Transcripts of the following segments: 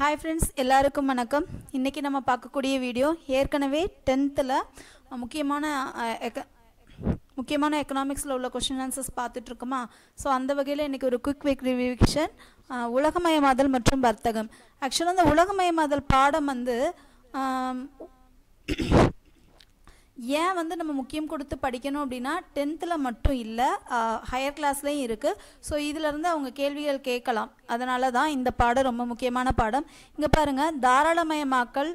hi friends எல்லாருக்கும் வணக்கம் இன்றைக்கி நம்ம பார்க்கக்கூடிய வீடியோ ஏற்கனவே டென்த்தில் முக்கியமான எக்க முக்கியமான எக்கனாமிக்ஸில் உள்ள கொஷின் ஆன்சர்ஸ் பார்த்துட்ருக்கோமா ஸோ அந்த வகையில் இன்றைக்கி ஒரு குவிக் வீக் ரிவிஷன் உலகமயமாதல் மற்றும் வர்த்தகம் ஆக்சுவலாக அந்த உலகமயமாதல் பாடம் வந்து ஏன் வந்து நம்ம முக்கியம் கொடுத்து படிக்கணும் அப்படின்னா டென்த்தில் மட்டும் இல்லை ஹையர் கிளாஸ்லேயும் இருக்குது ஸோ இதிலேருந்து அவங்க கேள்விகள் கேட்கலாம் அதனால தான் இந்த பாடம் ரொம்ப முக்கியமான பாடம் இங்கே பாருங்கள் தாராளமயமாக்கல்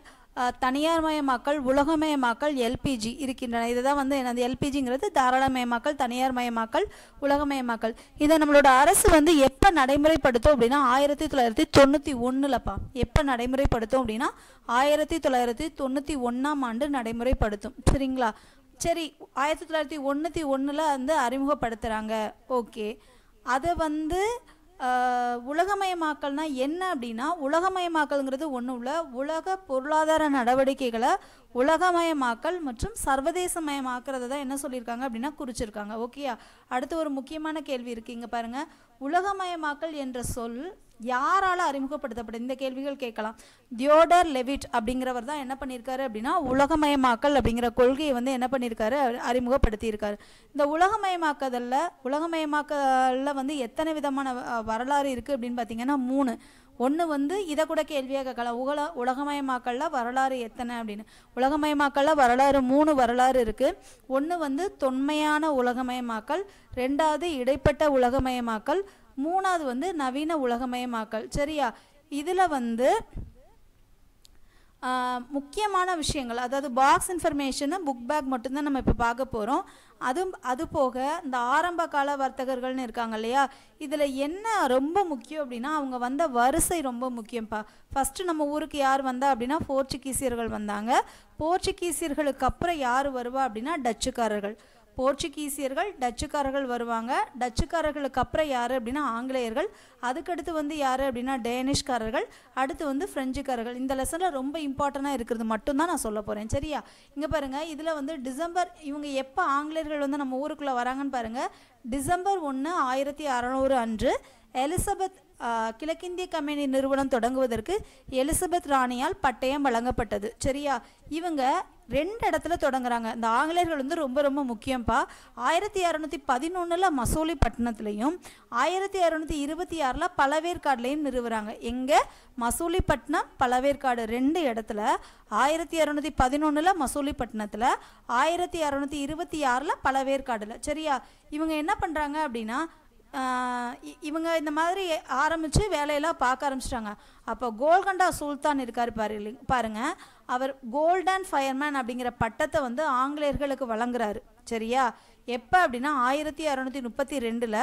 தனியார்மயமாக்கல் உலகமயமாக்கல் எல்பிஜி இருக்கின்றன இதுதான் வந்து எனது எல்பிஜிங்கிறது தாராளமயமாக்கல் தனியார்மயமாக்கல் உலகமயமாக்கல் இதை நம்மளோட அரசு வந்து எப்போ நடைமுறைப்படுத்தும் அப்படின்னா ஆயிரத்தி தொள்ளாயிரத்தி தொண்ணூற்றி ஒன்றுலப்பா எப்போ நடைமுறைப்படுத்தும் அப்படின்னா ஆயிரத்தி தொள்ளாயிரத்தி தொண்ணூற்றி ஒன்றாம் ஆண்டு நடைமுறைப்படுத்தும் சரிங்களா சரி ஆயிரத்தி தொள்ளாயிரத்தி தொண்ணூற்றி ஒன்றில் வந்து அறிமுகப்படுத்துகிறாங்க ஓகே அதை வந்து உலகமயமாக்கல்னா என்ன அப்படின்னா உலகமயமாக்கல்ங்கிறது ஒன்றும் இல்லை உலக பொருளாதார நடவடிக்கைகளை உலகமயமாக்கல் மற்றும் சர்வதேசமயமாக்குறது தான் என்ன சொல்லியிருக்காங்க அப்படின்னா குறிச்சிருக்காங்க ஓகேயா அடுத்து ஒரு முக்கியமான கேள்வி இருக்குது இங்கே பாருங்கள் உலகமயமாக்கல் என்ற சொல் யாரால் அறிமுகப்படுத்தப்பட்டது இந்த கேள்விகள் கேட்கலாம் தியோடர் லெவிட் அப்படிங்கிறவர் தான் என்ன பண்ணியிருக்காரு அப்படின்னா உலகமயமாக்கல் அப்படிங்கிற கொள்கையை வந்து என்ன பண்ணியிருக்காரு அறிமுகப்படுத்தியிருக்காரு இந்த உலகமயமாக்கதல்ல உலகமயமாக்கலில் வந்து எத்தனை விதமான வரலாறு இருக்குது அப்படின்னு பார்த்தீங்கன்னா மூணு ஒன்று வந்து இதை கூட கேள்வியாக கேட்கலாம் உலக உலகமயமாக்கலில் வரலாறு எத்தனை அப்படின்னு உலகமயமாக்கலில் வரலாறு மூணு வரலாறு இருக்குது ஒன்று வந்து தொன்மையான உலகமயமாக்கல் ரெண்டாவது இடைப்பட்ட உலகமயமாக்கல் மூணாவது வந்து நவீன உலகமயமாக்கல் சரியா இதில் வந்து முக்கியமான விஷயங்கள் அதாவது பாக்ஸ் இன்ஃபர்மேஷனு புக் பேக் மட்டும்தான் நம்ம இப்போ பார்க்க போகிறோம் அதுவும் அது போக இந்த ஆரம்ப கால வர்த்தகர்கள்னு இருக்காங்க இல்லையா இதில் என்ன ரொம்ப முக்கியம் அப்படின்னா அவங்க வந்த வரிசை ரொம்ப முக்கியம்ப்பா ஃபஸ்ட்டு நம்ம ஊருக்கு யார் வந்தா அப்படின்னா போர்ச்சுகீசியர்கள் வந்தாங்க போர்ச்சுகீசியர்களுக்கு அப்புறம் யார் வருவா அப்படின்னா டச்சுக்காரர்கள் போர்ச்சுகீசியர்கள் டச்சுக்காரர்கள் வருவாங்க டச்சுக்காரர்களுக்கு அப்புறம் யார் அப்படின்னா ஆங்கிலேயர்கள் அதுக்கடுத்து வந்து யார் அப்படின்னா டேனிஷ்காரர்கள் அடுத்து வந்து ஃப்ரெஞ்சுக்காரர்கள் இந்த லெசனில் ரொம்ப இம்பார்ட்டண்ட்டாக இருக்கிறது மட்டும்தான் நான் சொல்ல போகிறேன் சரியா இங்கே பாருங்கள் இதில் வந்து டிசம்பர் இவங்க எப்போ ஆங்கிலேயர்கள் வந்து நம்ம ஊருக்குள்ளே வராங்கன்னு பாருங்கள் டிசம்பர் ஒன்று ஆயிரத்தி அறநூறு அன்று எலிசபெத் கிழக்கிந்திய கம்பெனி நிறுவனம் தொடங்குவதற்கு எலிசபெத் ராணியால் பட்டயம் வழங்கப்பட்டது சரியா இவங்க ரெண்டு இடத்துல தொடங்குறாங்க இந்த ஆங்கிலேயர்கள் வந்து ரொம்ப ரொம்ப முக்கியம்ப்பா ஆயிரத்தி இரநூத்தி பதினொன்னுல மசோலி பட்டினத்துலேயும் ஆயிரத்தி இரநூத்தி இருபத்தி ஆறில் பலவேற்காடுலையும் நிறுவுறாங்க எங்கே பட்டினம் பலவேற்காடு ரெண்டு இடத்துல ஆயிரத்தி இரநூத்தி மசூலி மசூலிப்பட்டினத்தில் ஆயிரத்தி இரநூத்தி இருபத்தி ஆறில் பலவேற்காடில் சரியா இவங்க என்ன பண்ணுறாங்க அப்படின்னா இவங்க இந்த மாதிரி ஆரம்பித்து வேலையெல்லாம் பார்க்க ஆரம்பிச்சிட்டாங்க அப்போ கோல்கண்டா சுல்தான் இருக்கார் பாரு பாருங்க அவர் கோல்டன் ஃபயர்மேன் அப்படிங்கிற பட்டத்தை வந்து ஆங்கிலேயர்களுக்கு வழங்குறாரு சரியா எப்போ அப்படின்னா ஆயிரத்தி அறநூற்றி முப்பத்தி ரெண்டில்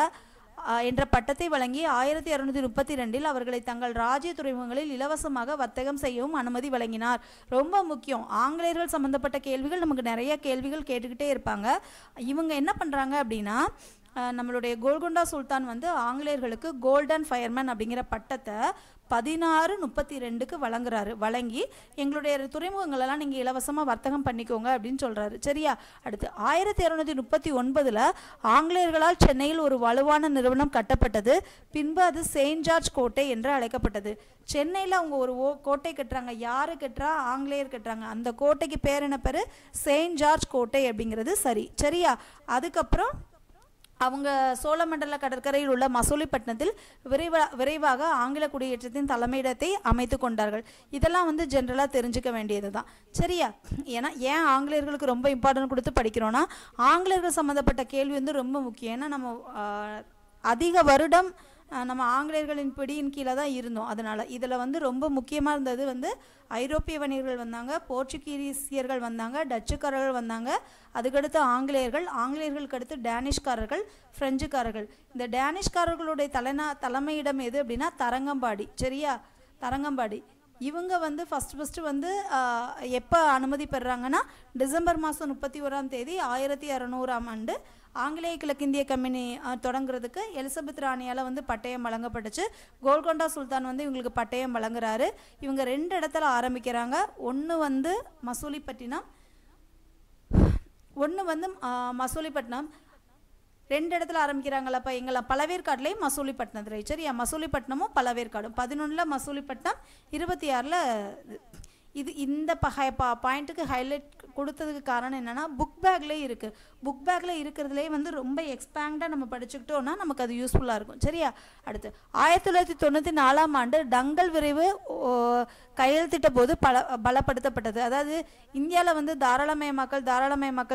என்ற பட்டத்தை வழங்கி ஆயிரத்தி அறநூற்றி முப்பத்தி ரெண்டில் அவர்களை தங்கள் ராஜ்ய துறைமுகங்களில் இலவசமாக வர்த்தகம் செய்யவும் அனுமதி வழங்கினார் ரொம்ப முக்கியம் ஆங்கிலேயர்கள் சம்பந்தப்பட்ட கேள்விகள் நமக்கு நிறைய கேள்விகள் கேட்டுக்கிட்டே இருப்பாங்க இவங்க என்ன பண்ணுறாங்க அப்படின்னா நம்மளுடைய கோல்கொண்டா சுல்தான் வந்து ஆங்கிலேயர்களுக்கு கோல்டன் ஃபயர்மேன் அப்படிங்கிற பட்டத்தை பதினாறு முப்பத்தி ரெண்டுக்கு வழங்குறாரு வழங்கி எங்களுடைய துறைமுகங்களெல்லாம் நீங்கள் இலவசமாக வர்த்தகம் பண்ணிக்கோங்க அப்படின்னு சொல்கிறாரு சரியா அடுத்து ஆயிரத்தி இரநூத்தி முப்பத்தி ஒன்பதில் ஆங்கிலேயர்களால் சென்னையில் ஒரு வலுவான நிறுவனம் கட்டப்பட்டது பின்பு அது செயின்ட் ஜார்ஜ் கோட்டை என்று அழைக்கப்பட்டது சென்னையில் அவங்க ஒரு ஓ கோட்டை கட்டுறாங்க யார் கட்டுறா ஆங்கிலேயர் கட்டுறாங்க அந்த கோட்டைக்கு பேர் என்ன பேர் செயின்ட் ஜார்ஜ் கோட்டை அப்படிங்கிறது சரி சரியா அதுக்கப்புறம் அவங்க சோழமண்டல கடற்கரையில் உள்ள மசூலிப்பட்டினத்தில் விரைவா விரைவாக ஆங்கில குடியேற்றத்தின் தலைமையிடத்தை அமைத்து கொண்டார்கள் இதெல்லாம் வந்து ஜென்ரலாக தெரிஞ்சுக்க வேண்டியது தான் சரியா ஏன்னா ஏன் ஆங்கிலேயர்களுக்கு ரொம்ப இம்பார்ட்டன்ட் கொடுத்து படிக்கிறோன்னா ஆங்கிலேயர்கள் சம்மந்தப்பட்ட கேள்வி வந்து ரொம்ப முக்கியம் ஏன்னா நம்ம அதிக வருடம் நம்ம ஆங்கிலேயர்களின் பிடியின் கீழே தான் இருந்தோம் அதனால் இதில் வந்து ரொம்ப முக்கியமாக இருந்தது வந்து ஐரோப்பிய வணிகர்கள் வந்தாங்க போர்ச்சுகீசியர்கள் வந்தாங்க டச்சுக்காரர்கள் வந்தாங்க அதுக்கடுத்து ஆங்கிலேயர்கள் ஆங்கிலேயர்களுக்கு அடுத்து டேனிஷ்காரர்கள் ஃப்ரெஞ்சுக்காரர்கள் இந்த டேனிஷ்காரர்களுடைய தலைநா தலைமையிடம் எது அப்படின்னா தரங்கம்பாடி சரியா தரங்கம்பாடி இவங்க வந்து ஃபஸ்ட் ஃபஸ்ட்டு வந்து எப்போ அனுமதி பெறுறாங்கன்னா டிசம்பர் மாதம் முப்பத்தி ஓராம் தேதி ஆயிரத்தி அறநூறாம் ஆண்டு ஆங்கிலேய கிழக்கிந்திய கம்பெனி தொடங்குறதுக்கு எலிசபெத் ராணியால் வந்து பட்டயம் வழங்கப்பட்டுச்சு கோல்கொண்டா சுல்தான் வந்து இவங்களுக்கு பட்டயம் வழங்குறாரு இவங்க ரெண்டு இடத்துல ஆரம்பிக்கிறாங்க ஒன்று வந்து மசூலிப்பட்டினம் ஒன்று வந்து மசூலிப்பட்டினம் ரெண்டு இடத்துல ஆரம்பிக்கிறாங்களப்பா எங்களை பலவேற்காட்லேயும் மசூலிப்பட்டினத்தில் சரியா மசூலிப்பட்டினமும் பலவேற்காடும் பதினொன்றில் மசூலிப்பட்டினம் இருபத்தி ஆறில் இது இந்த பாயிண்ட்டுக்கு ஹைலைட் கொடுத்ததுக்கு காரணம் என்னென்னா புக் பேக்லேயே இருக்குது புக் பேக்கில் இருக்கிறதுலே வந்து ரொம்ப எக்ஸ்பேண்டாக நம்ம படிச்சுக்கிட்டோம்னா நமக்கு அது யூஸ்ஃபுல்லாக இருக்கும் சரியா அடுத்து ஆயிரத்தி தொள்ளாயிரத்தி தொண்ணூற்றி நாலாம் ஆண்டு டங்கல் விரைவு கையெழுத்திட்ட போது பல பலப்படுத்தப்பட்டது அதாவது இந்தியாவில் வந்து தாராளமயமாக்கல் தாராளமயமாக்கல்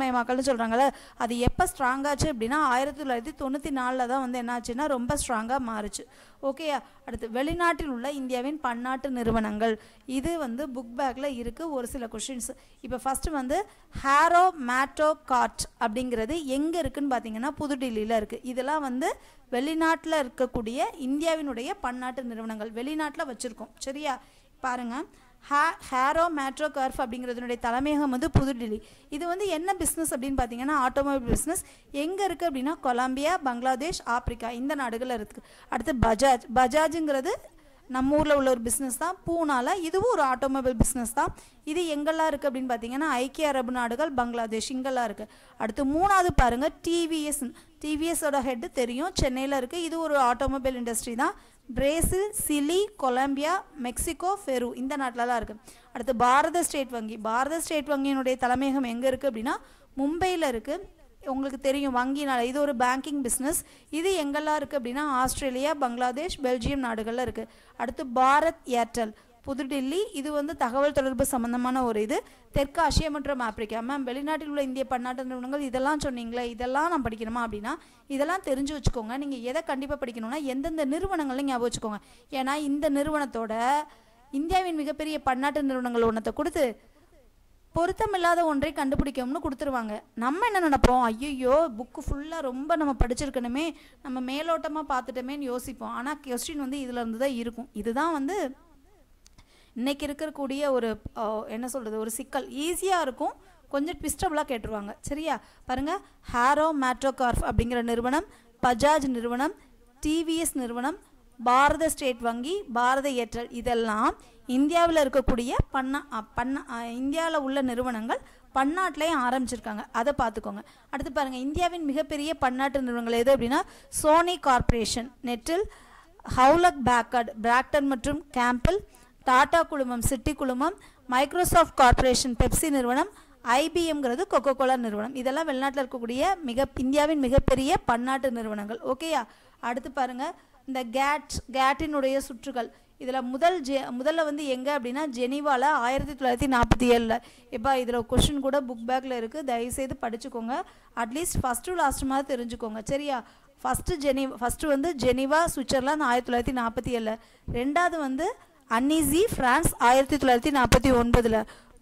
மயமாக்கல்னு சொல்கிறாங்களே அது எப்போ ஸ்ட்ராங்காச்சு அப்படின்னா ஆயிரத்தி தொள்ளாயிரத்தி தொண்ணூற்றி நாலில் தான் வந்து என்னாச்சுன்னா ரொம்ப ஸ்ட்ராங்காக மாறுச்சு ஓகேயா அடுத்து வெளிநாட்டில் உள்ள இந்தியாவின் பன்னாட்டு நிறுவனங்கள் இது வந்து புக் பேக்கில் இருக்குது ஒரு சில கொஷின்ஸ் இப்போ ஃபஸ்ட்டு வந்து ஹேரோ மேட்டோ கார்ட் அப்படிங்கிறது எங்கே இருக்குதுன்னு பார்த்தீங்கன்னா புதுடில்லியில் இருக்குது இதெல்லாம் வந்து வெளிநாட்டில் இருக்கக்கூடிய இந்தியாவினுடைய பன்னாட்டு நிறுவனங்கள் வெளிநாட்டில் வச்சுருக்கோம் சரியா பாருங்கள் ஹே ஹேரோ மேட்ரோ கர்ஃப் அப்படிங்கிறதுனுடைய தலைமையகம் வந்து புதுடெல்லி இது வந்து என்ன பிஸ்னஸ் அப்படின்னு பார்த்தீங்கன்னா ஆட்டோமொபைல் பிஸ்னஸ் எங்கே இருக்குது அப்படின்னா கொலம்பியா பங்களாதேஷ் ஆப்பிரிக்கா இந்த நாடுகளில் இருக்குது அடுத்து பஜாஜ் பஜாஜுங்கிறது நம்ம ஊரில் உள்ள ஒரு பிஸ்னஸ் தான் பூனாவில் இதுவும் ஒரு ஆட்டோமொபைல் பிஸ்னஸ் தான் இது எங்கெல்லாம் இருக்குது அப்படின்னு பார்த்தீங்கன்னா ஐக்கிய அரபு நாடுகள் பங்களாதேஷ் இங்கெல்லாம் இருக்குது அடுத்து மூணாவது பாருங்கள் டிவிஎஸ் டிவிஎஸோட ஹெட்டு தெரியும் சென்னையில் இருக்குது இது ஒரு ஆட்டோமொபைல் இண்டஸ்ட்ரி தான் Brazil Chile Colombia Mexico Peru இந்த நாட்டிலலாம் இருக்குது அடுத்து பாரத ஸ்டேட் வங்கி பாரத ஸ்டேட் வங்கியினுடைய தலைமையகம் எங்கே இருக்குது அப்படின்னா மும்பையில் இருக்குது உங்களுக்கு தெரியும் வங்கினால் இது ஒரு பேங்கிங் பிஸ்னஸ் இது எங்கெல்லாம் இருக்குது அப்படின்னா ஆஸ்திரேலியா பங்களாதேஷ் பெல்ஜியம் நாடுகளில் இருக்குது அடுத்து பாரத் ஏர்டெல் புதுடெல்லி இது வந்து தகவல் தொடர்பு சம்பந்தமான ஒரு இது தெற்கு ஆசியா மற்றும் ஆப்பிரிக்கா மேம் வெளிநாட்டில் உள்ள இந்திய பன்னாட்டு நிறுவனங்கள் இதெல்லாம் சொன்னீங்களே இதெல்லாம் நான் படிக்கணுமா அப்படின்னா இதெல்லாம் தெரிஞ்சு வச்சுக்கோங்க நீங்கள் எதை கண்டிப்பாக படிக்கணும்னா எந்தெந்த நிறுவனங்களையும் ஞாபகம் வச்சுக்கோங்க ஏன்னா இந்த நிறுவனத்தோட இந்தியாவின் மிகப்பெரிய பன்னாட்டு நிறுவனங்கள் ஒன்றத்தை கொடுத்து பொருத்தமில்லாத ஒன்றை கண்டுபிடிக்கணும்னு கொடுத்துருவாங்க நம்ம என்ன நினைப்போம் ஐயோ புக்கு ஃபுல்லாக ரொம்ப நம்ம படிச்சிருக்கணுமே நம்ம மேலோட்டமாக பார்த்துட்டோமேன்னு யோசிப்போம் ஆனால் கொஸ்டின் வந்து இதுலேருந்து இருந்து தான் இருக்கும் இதுதான் வந்து இன்றைக்கி இருக்கக்கூடிய ஒரு என்ன சொல்கிறது ஒரு சிக்கல் ஈஸியாக இருக்கும் கொஞ்சம் ட்விஸ்டபுளாக கேட்டுருவாங்க சரியா பாருங்கள் ஹேரோ மேட்ரோகார்ஃப் அப்படிங்கிற நிறுவனம் பஜாஜ் நிறுவனம் டிவிஎஸ் நிறுவனம் பாரத ஸ்டேட் வங்கி பாரத ஏற்றல் இதெல்லாம் இந்தியாவில் இருக்கக்கூடிய பண்ணா பண்ண இந்தியாவில் உள்ள நிறுவனங்கள் பன்னாட்டிலையும் ஆரம்பிச்சிருக்காங்க அதை பார்த்துக்கோங்க அடுத்து பாருங்கள் இந்தியாவின் மிகப்பெரிய பன்னாட்டு நிறுவனங்கள் எது அப்படின்னா சோனி கார்பரேஷன் நெட்டில் ஹவுலக் பேக்கர்ட் பிராக்டன் மற்றும் கேம்பிள் டாடா குழுமம் சிட்டி குழுமம் மைக்ரோசாஃப்ட் கார்பரேஷன் பெப்சி நிறுவனம் ஐபிஎம்ங்கிறது கொக்கோ கோலா நிறுவனம் இதெல்லாம் வெளிநாட்டில் இருக்கக்கூடிய மிக இந்தியாவின் மிகப்பெரிய பன்னாட்டு நிறுவனங்கள் ஓகேயா அடுத்து பாருங்கள் இந்த கேட் கேட்டினுடைய சுற்றுகள் இதில் முதல் ஜெ முதல்ல வந்து எங்கே அப்படின்னா ஜெனிவாவில் ஆயிரத்தி தொள்ளாயிரத்தி நாற்பத்தி ஏழில் இப்போ இதில் கொஷின் கூட புக் பேக்கில் இருக்குது தயவுசெய்து படிச்சுக்கோங்க அட்லீஸ்ட் ஃபஸ்ட்டு லாஸ்ட்டுமாவது தெரிஞ்சுக்கோங்க சரியா ஃபஸ்ட்டு ஜெனி ஃபஸ்ட்டு வந்து ஜெனிவா சுவிட்சர்லாந்து ஆயிரத்தி தொள்ளாயிரத்தி நாற்பத்தி ஏழில் ரெண்டாவது வந்து அன்னிசி ஃப்ரான்ஸ் ஆயிரத்தி தொள்ளாயிரத்தி நாற்பத்தி ஒன்பதில்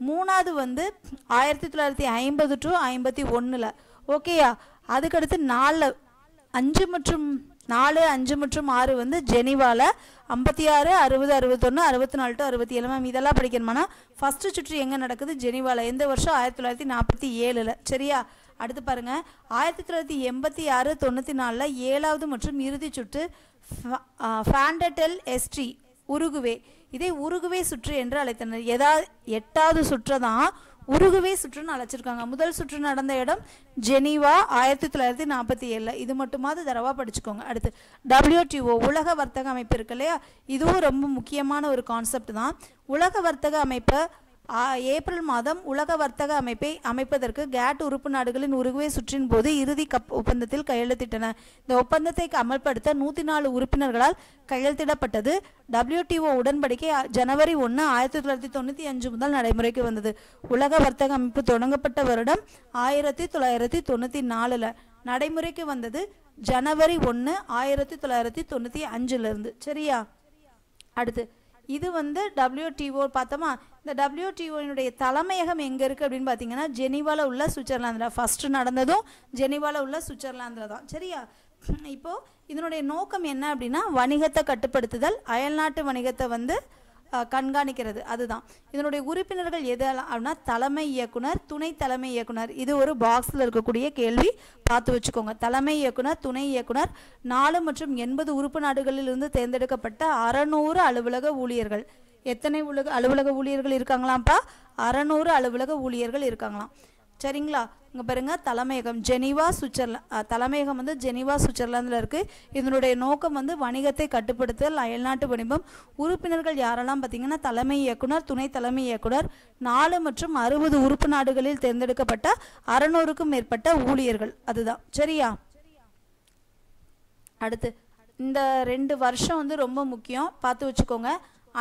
மூணாவது வந்து ஆயிரத்தி தொள்ளாயிரத்தி ஐம்பது டு ஐம்பத்தி ஒன்றில் ஓகேயா அதுக்கடுத்து நாலு அஞ்சு மற்றும் நாலு அஞ்சு மற்றும் ஆறு வந்து ஜெனிவாவில் ஐம்பத்தி ஆறு அறுபது அறுபத்தொன்று அறுபத்தி நாலு டு அறுபத்தி ஏழு மேம் இதெல்லாம் படிக்கணுமானா ஃபஸ்ட்டு சுற்று எங்கே நடக்குது ஜெனிவாவில் எந்த வருஷம் ஆயிரத்தி தொள்ளாயிரத்தி நாற்பத்தி ஏழில் சரியா அடுத்து பாருங்கள் ஆயிரத்தி தொள்ளாயிரத்தி எண்பத்தி ஆறு தொண்ணூற்றி நாலில் ஏழாவது மற்றும் இறுதி சுற்று ஃபேண்டட்டெல் எஸ்டி உருகுவே இதே உருகுவே சுற்று என்று அழைத்தனர் எதா எட்டாவது சுற்றுதான் தான் உருகுவே சுற்றுன்னு அழைச்சிருக்காங்க முதல் சுற்று நடந்த இடம் ஜெனீவா ஆயிரத்தி தொள்ளாயிரத்தி நாற்பத்தி ஏழில் இது மட்டுமாவது தரவா படிச்சுக்கோங்க அடுத்து டபிள்யூடிஓ உலக வர்த்தக அமைப்பு இருக்கு இல்லையா இதுவும் ரொம்ப முக்கியமான ஒரு கான்செப்ட் தான் உலக வர்த்தக அமைப்பை ஏப்ரல் மாதம் உலக வர்த்தக அமைப்பை அமைப்பதற்கு கேட் உறுப்பு நாடுகளின் உருகுவே சுற்றின் போது இறுதி கப் ஒப்பந்தத்தில் கையெழுத்திட்டன இந்த ஒப்பந்தத்தை அமல்படுத்த நூற்றி நாலு உறுப்பினர்களால் கையெழுத்திடப்பட்டது டபிள்யூடிஓ உடன்படிக்கை ஜனவரி ஒன்று ஆயிரத்தி தொள்ளாயிரத்தி தொண்ணூற்றி அஞ்சு முதல் நடைமுறைக்கு வந்தது உலக வர்த்தக அமைப்பு தொடங்கப்பட்ட வருடம் ஆயிரத்தி தொள்ளாயிரத்தி தொண்ணூற்றி நாலில் நடைமுறைக்கு வந்தது ஜனவரி ஒன்று ஆயிரத்தி தொள்ளாயிரத்தி தொண்ணூற்றி அஞ்சுலேருந்து சரியா அடுத்து இது வந்து டபிள்யூடிஓ பார்த்தோமா இந்த டபிள்யூடிஓனுடைய தலைமையகம் எங்கே இருக்குது அப்படின்னு பார்த்தீங்கன்னா ஜெனிவாவில் உள்ள சுவிட்சர்லாந்தில் ஃபஸ்ட்டு நடந்ததும் ஜெனிவாவில் உள்ள சுவிட்சர்லாந்தில் தான் சரியா இப்போது இதனுடைய நோக்கம் என்ன அப்படின்னா வணிகத்தை கட்டுப்படுத்துதல் அயல்நாட்டு வணிகத்தை வந்து கண்காணிக்கிறது அதுதான் இதனுடைய உறுப்பினர்கள் எதெல்லாம் அப்படின்னா தலைமை இயக்குனர் துணை தலைமை இயக்குனர் இது ஒரு பாக்ஸில் இருக்கக்கூடிய கேள்வி பார்த்து வச்சுக்கோங்க தலைமை இயக்குனர் துணை இயக்குனர் நாலு மற்றும் எண்பது உறுப்பு நாடுகளிலிருந்து தேர்ந்தெடுக்கப்பட்ட அறநூறு அலுவலக ஊழியர்கள் எத்தனை உலக அலுவலக ஊழியர்கள் இருக்காங்களாம்ப்பா அறநூறு அலுவலக ஊழியர்கள் இருக்காங்களாம் சரிங்களா இங்கே பாருங்கள் தலைமையகம் ஜெனிவா சுவிட்சர்லா தலைமையகம் வந்து ஜெனிவா சுவிட்சர்லாந்தில் இருக்குது இதனுடைய நோக்கம் வந்து வணிகத்தை கட்டுப்படுத்துதல் அயல்நாட்டு வணிகம் உறுப்பினர்கள் யாரெல்லாம் பார்த்திங்கன்னா தலைமை இயக்குனர் துணை தலைமை இயக்குனர் நாலு மற்றும் அறுபது உறுப்பு நாடுகளில் தேர்ந்தெடுக்கப்பட்ட அறநூறுக்கும் மேற்பட்ட ஊழியர்கள் அதுதான் சரியா அடுத்து இந்த ரெண்டு வருஷம் வந்து ரொம்ப முக்கியம் பார்த்து வச்சுக்கோங்க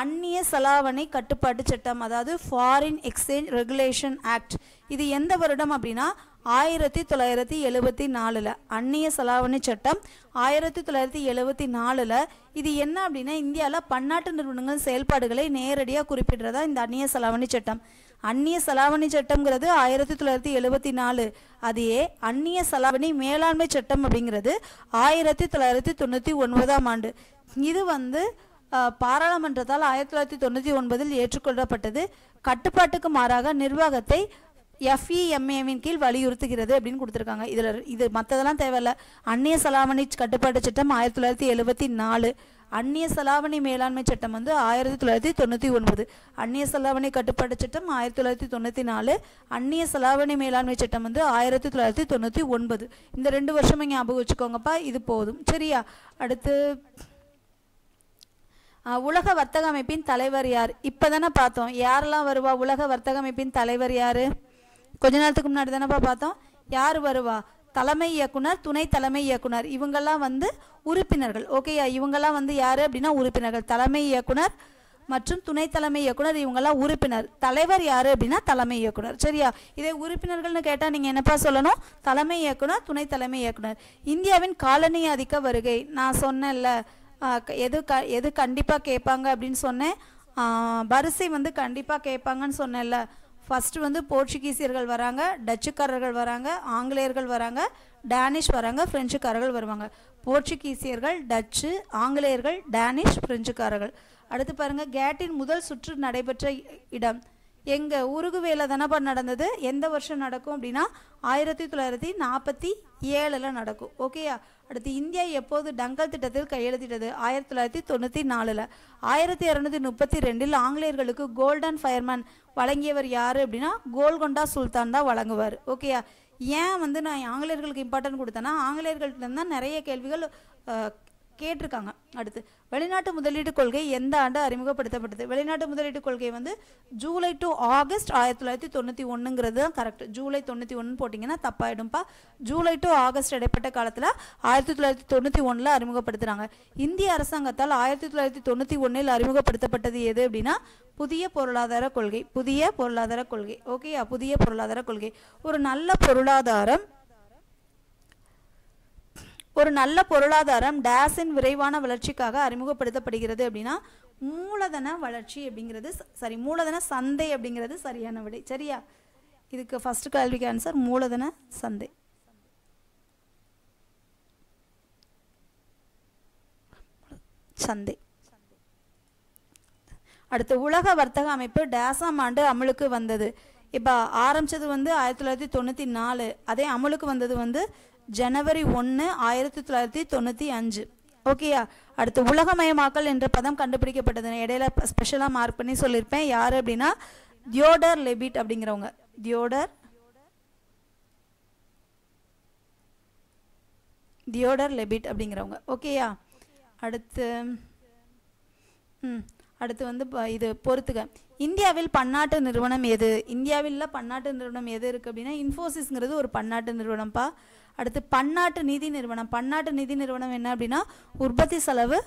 அந்நிய செலாவணி கட்டுப்பாட்டு சட்டம் அதாவது ஃபாரின் எக்ஸ்சேஞ்ச் ரெகுலேஷன் ஆக்ட் இது எந்த வருடம் அப்படின்னா ஆயிரத்தி தொள்ளாயிரத்தி எழுபத்தி நாலில் அந்நிய செலாவணி சட்டம் ஆயிரத்தி தொள்ளாயிரத்தி எழுபத்தி நாலில் இது என்ன அப்படின்னா இந்தியாவில் பன்னாட்டு நிறுவனங்கள் செயல்பாடுகளை நேரடியாக குறிப்பிடுறதா இந்த அந்நிய செலாவணி சட்டம் அந்நிய செலாவணி சட்டம்ங்கிறது ஆயிரத்தி தொள்ளாயிரத்தி எழுபத்தி நாலு அதையே அந்நிய செலாவணி மேலாண்மை சட்டம் அப்படிங்கிறது ஆயிரத்தி தொள்ளாயிரத்தி தொண்ணூற்றி ஒன்பதாம் ஆண்டு இது வந்து பாராளுமன்றத்தால் ஆயிரத்தி தொள்ளாயிரத்தி தொண்ணூற்றி ஒன்பதில் ஏற்றுக்கொள்ளப்பட்டது கட்டுப்பாட்டுக்கு மாறாக நிர்வாகத்தை எஃப்இஎம்ஏவின் e கீழ் வலியுறுத்துகிறது அப்படின்னு கொடுத்துருக்காங்க இதில் இது மற்றதெல்லாம் தேவையில்ல அந்நிய செலாவணி கட்டுப்பாட்டு சட்டம் ஆயிரத்தி தொள்ளாயிரத்தி எழுபத்தி நாலு அந்நிய செலாவணி மேலாண்மை சட்டம் வந்து ஆயிரத்தி தொள்ளாயிரத்தி தொண்ணூற்றி ஒன்பது அந்நிய செலாவணி கட்டுப்பாட்டு சட்டம் ஆயிரத்தி தொள்ளாயிரத்தி தொண்ணூற்றி நாலு அந்நிய செலாவணி மேலாண்மை சட்டம் வந்து ஆயிரத்தி தொள்ளாயிரத்தி தொண்ணூற்றி ஒன்பது இந்த ரெண்டு வருஷமும் ஞாபகம் வச்சுக்கோங்கப்பா இது போதும் சரியா அடுத்து உலக வர்த்தக அமைப்பின் தலைவர் யார் இப்போ தானே பார்த்தோம் யாரெல்லாம் வருவா உலக வர்த்தக அமைப்பின் தலைவர் யார் கொஞ்ச நேரத்துக்கு முன்னாடி தானேப்பா பார்த்தோம் யார் வருவா தலைமை இயக்குனர் துணை தலைமை இயக்குனர் இவங்கெல்லாம் வந்து உறுப்பினர்கள் ஓகேயா இவங்கெல்லாம் வந்து யார் அப்படின்னா உறுப்பினர்கள் தலைமை இயக்குனர் மற்றும் துணை தலைமை இயக்குனர் இவங்கெல்லாம் உறுப்பினர் தலைவர் யார் அப்படின்னா தலைமை இயக்குனர் சரியா இதே உறுப்பினர்கள்னு கேட்டால் நீங்கள் என்னப்பா சொல்லணும் தலைமை இயக்குனர் துணை தலைமை இயக்குனர் இந்தியாவின் காலனி அதிக்க வருகை நான் சொன்னேன்ல எது க எது கண்டிப்பாக கேட்பாங்க அப்படின்னு சொன்னேன் வரிசை வந்து கண்டிப்பாக கேட்பாங்கன்னு சொன்னேன்ல ஃபஸ்ட்டு வந்து போர்ச்சுகீசியர்கள் வராங்க டச்சுக்காரர்கள் வராங்க ஆங்கிலேயர்கள் வராங்க டேனிஷ் வராங்க ஃப்ரெஞ்சுக்காரர்கள் வருவாங்க போர்ச்சுகீசியர்கள் டச்சு ஆங்கிலேயர்கள் டேனிஷ் ஃப்ரெஞ்சுக்காரர்கள் அடுத்து பாருங்கள் கேட்டின் முதல் சுற்று நடைபெற்ற இடம் எங்கள் உருகுவேல தானப்பா நடந்தது எந்த வருஷம் நடக்கும் அப்படின்னா ஆயிரத்தி தொள்ளாயிரத்தி நாற்பத்தி ஏழில் நடக்கும் ஓகேயா அடுத்து இந்தியா எப்போது டங்கல் திட்டத்தில் கையெழுத்திட்டது ஆயிரத்தி தொள்ளாயிரத்தி தொண்ணூற்றி நாலில் ஆயிரத்தி இரநூத்தி முப்பத்தி ரெண்டில் ஆங்கிலேயர்களுக்கு கோல்டன் ஃபயர்மேன் வழங்கியவர் யார் அப்படின்னா கோல்கொண்டா சுல்தான் தான் வழங்குவார் ஓகேயா ஏன் வந்து நான் ஆங்கிலேயர்களுக்கு இம்பார்ட்டன்ட் கொடுத்தேன்னா ஆங்கிலேயர்கள்ட்ட தான் நிறைய கேள்விகள் கேட்டிருக்காங்க அடுத்து வெளிநாட்டு முதலீட்டு கொள்கை எந்த ஆண்டு அறிமுகப்படுத்தப்பட்டது வெளிநாட்டு முதலீட்டு கொள்கை வந்து ஜூலை டு ஆகஸ்ட் ஆயிரத்தி தொள்ளாயிரத்தி தொண்ணூற்றி ஒன்றுங்கிறது தான் கரெக்ட் ஜூலை தொண்ணூற்றி ஒன்று போட்டிங்கன்னா தப்பாயிடும்ப்பா ஜூலை டு ஆகஸ்ட் இடைப்பட்ட காலத்தில் ஆயிரத்தி தொள்ளாயிரத்தி தொண்ணூற்றி ஒன்றில் அறிமுகப்படுத்துகிறாங்க இந்திய அரசாங்கத்தால் ஆயிரத்தி தொள்ளாயிரத்தி தொண்ணூற்றி ஒன்றில் அறிமுகப்படுத்தப்பட்டது எது அப்படின்னா புதிய பொருளாதார கொள்கை புதிய பொருளாதார கொள்கை ஓகேயா புதிய பொருளாதார கொள்கை ஒரு நல்ல பொருளாதாரம் ஒரு நல்ல பொருளாதாரம் டேஸின் விரைவான வளர்ச்சிக்காக அறிமுகப்படுத்தப்படுகிறது அப்படின்னா மூலதன வளர்ச்சி அப்படிங்கிறது சரி மூலதன சந்தை அப்படிங்கிறது சரியான விடை சரியா இதுக்கு ஃபஸ்ட்டு கேள்விக்கு ஆன்சர் மூலதன சந்தை சந்தை அடுத்து உலக வர்த்தக அமைப்பு டேசாம் ஆண்டு அமலுக்கு வந்தது இப்போ ஆரம்பித்தது வந்து ஆயிரத்தி தொள்ளாயிரத்தி தொண்ணூற்றி நாலு அதே அமலுக்கு வந்தது வந்து ஜனவரி ஒன்று ஆயிரத்தி தொள்ளாயிரத்தி தொண்ணூற்றி அஞ்சு ஓகேயா அடுத்து உலகமயமாக்கல் என்ற பதம் கண்டுபிடிக்கப்பட்டது இடையில ஸ்பெஷலாக மார்க் பண்ணி சொல்லியிருப்பேன் யார் அப்படின்னா தியோடர் லெபிட் அப்படிங்கிறவங்க தியோடர் தியோடர் லெபிட் அப்படிங்கிறவங்க ஓகேயா அடுத்து ம் அடுத்து வந்து இது பொறுத்துக்க இந்தியாவில் பன்னாட்டு நிறுவனம் எது இந்தியாவில் பன்னாட்டு நிறுவனம் எது இருக்குது அப்படின்னா இன்ஃபோசிஸ்ங்கிறது ஒரு பன்னாட்டு நிறுவனம்ப்பா அடுத்து பன்னாட்டு நிதி நிறுவனம் பன்னாட்டு நிதி நிறுவனம் என்ன அப்படின்னா உற்பத்தி செலவு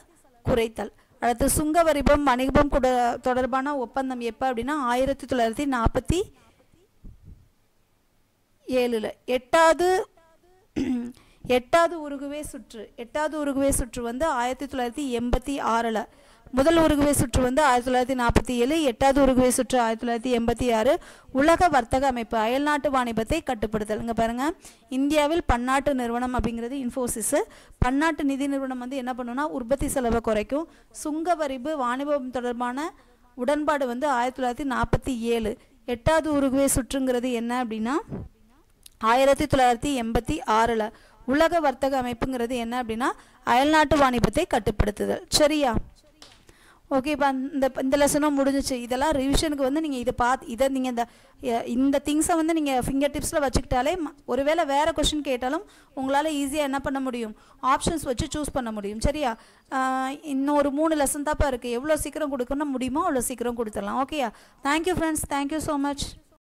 குறைத்தல் அடுத்து சுங்க வரிபம் வணிகம் கூட தொடர்பான ஒப்பந்தம் எப்போ அப்படின்னா ஆயிரத்தி தொள்ளாயிரத்தி நாற்பத்தி ஏழில் எட்டாவது எட்டாவது உருகுவே சுற்று எட்டாவது உருகுவே சுற்று வந்து ஆயிரத்தி தொள்ளாயிரத்தி எண்பத்தி ஆறில் முதல் உருகுவே சுற்று வந்து ஆயிரத்தி தொள்ளாயிரத்தி நாற்பத்தி ஏழு எட்டாவது உருகுவே சுற்று ஆயிரத்தி தொள்ளாயிரத்தி எண்பத்தி ஆறு உலக வர்த்தக அமைப்பு அயல்நாட்டு வாணிபத்தை கட்டுப்படுத்தல் இங்கே பாருங்கள் இந்தியாவில் பன்னாட்டு நிறுவனம் அப்படிங்கிறது இன்ஃபோசிஸ் பன்னாட்டு நிதி நிறுவனம் வந்து என்ன பண்ணுன்னா உற்பத்தி செலவை குறைக்கும் சுங்க வரிப்பு வாணிபம் தொடர்பான உடன்பாடு வந்து ஆயிரத்தி தொள்ளாயிரத்தி நாற்பத்தி ஏழு எட்டாவது உருகுவே சுற்றுங்கிறது என்ன அப்படின்னா ஆயிரத்தி தொள்ளாயிரத்தி எண்பத்தி ஆறில் உலக வர்த்தக அமைப்புங்கிறது என்ன அப்படின்னா அயல்நாட்டு வாணிபத்தை கட்டுப்படுத்துதல் சரியா ஓகே இப்போ இந்த இந்த லெசனும் முடிஞ்சிச்சு இதெல்லாம் ரிவிஷனுக்கு வந்து நீங்கள் இதை பார்த்து இதை நீங்கள் இந்த இந்த திங்ஸை வந்து நீங்கள் ஃபிங்கர் டிப்ஸில் வச்சுக்கிட்டாலே ஒருவேளை வேறு கொஷின் கேட்டாலும் உங்களால் ஈஸியாக என்ன பண்ண முடியும் ஆப்ஷன்ஸ் வச்சு சூஸ் பண்ண முடியும் சரியா இன்னும் ஒரு மூணு லெசன் தாப்பா இருக்குது எவ்வளோ சீக்கிரம் கொடுக்கணும் முடியுமோ அவ்வளோ சீக்கிரம் கொடுத்துடலாம் ஓகேயா thank you friends thank you so much